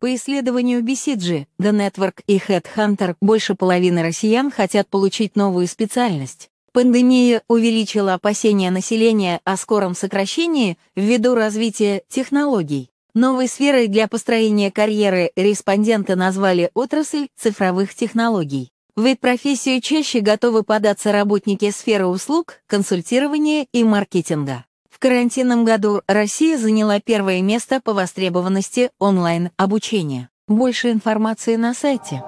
По исследованию BCG, The Network и Headhunter больше половины россиян хотят получить новую специальность. Пандемия увеличила опасения населения о скором сокращении ввиду развития технологий. Новой сферой для построения карьеры респонденты назвали отрасль цифровых технологий. В эту профессию чаще готовы податься работники сферы услуг, консультирования и маркетинга карантинном году Россия заняла первое место по востребованности онлайн-обучения. Больше информации на сайте.